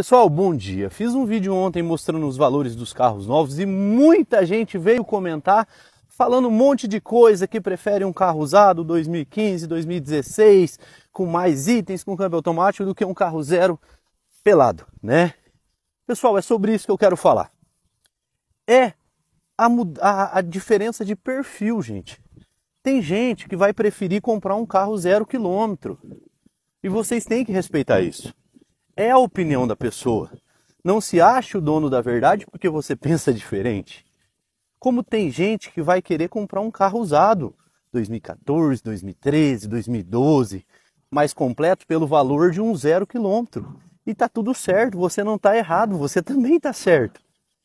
Pessoal, bom dia. Fiz um vídeo ontem mostrando os valores dos carros novos e muita gente veio comentar falando um monte de coisa que prefere um carro usado 2015, 2016, com mais itens, com câmbio automático do que um carro zero pelado, né? Pessoal, é sobre isso que eu quero falar. É a, a, a diferença de perfil, gente. Tem gente que vai preferir comprar um carro zero quilômetro. E vocês têm que respeitar isso é a opinião da pessoa. Não se ache o dono da verdade porque você pensa diferente. Como tem gente que vai querer comprar um carro usado, 2014, 2013, 2012, mais completo pelo valor de um zero quilômetro. E tá tudo certo, você não tá errado, você também tá certo.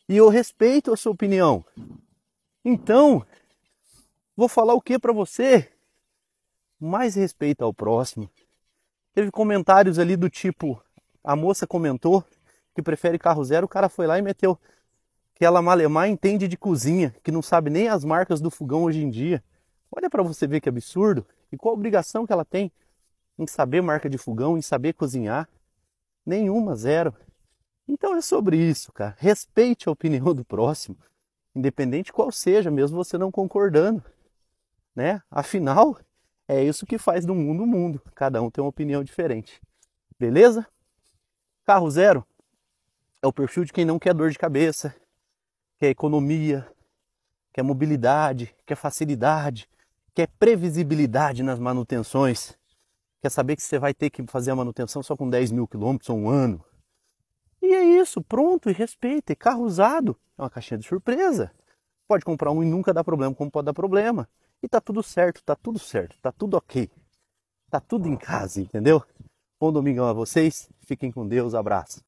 E eu respeito a sua opinião. Então, vou falar o que para você? Mais respeito ao próximo. Teve comentários ali do tipo: a moça comentou que prefere carro zero, o cara foi lá e meteu que ela malemar entende de cozinha, que não sabe nem as marcas do fogão hoje em dia. Olha para você ver que absurdo e qual obrigação que ela tem em saber marca de fogão, em saber cozinhar. Nenhuma, zero. Então é sobre isso, cara. Respeite a opinião do próximo, independente qual seja, mesmo você não concordando, né? Afinal, é isso que faz do mundo o mundo. Cada um tem uma opinião diferente. Beleza? Carro zero é o perfil de quem não quer dor de cabeça, quer economia, quer mobilidade, quer facilidade, quer previsibilidade nas manutenções, quer saber que você vai ter que fazer a manutenção só com 10 mil quilômetros ou um ano. E é isso, pronto, e respeita. E carro usado é uma caixinha de surpresa. Pode comprar um e nunca dá problema, como pode dar problema. E tá tudo certo, tá tudo certo, tá tudo ok. Tá tudo em casa, entendeu? Bom domingo a vocês. Fiquem com Deus, abraço.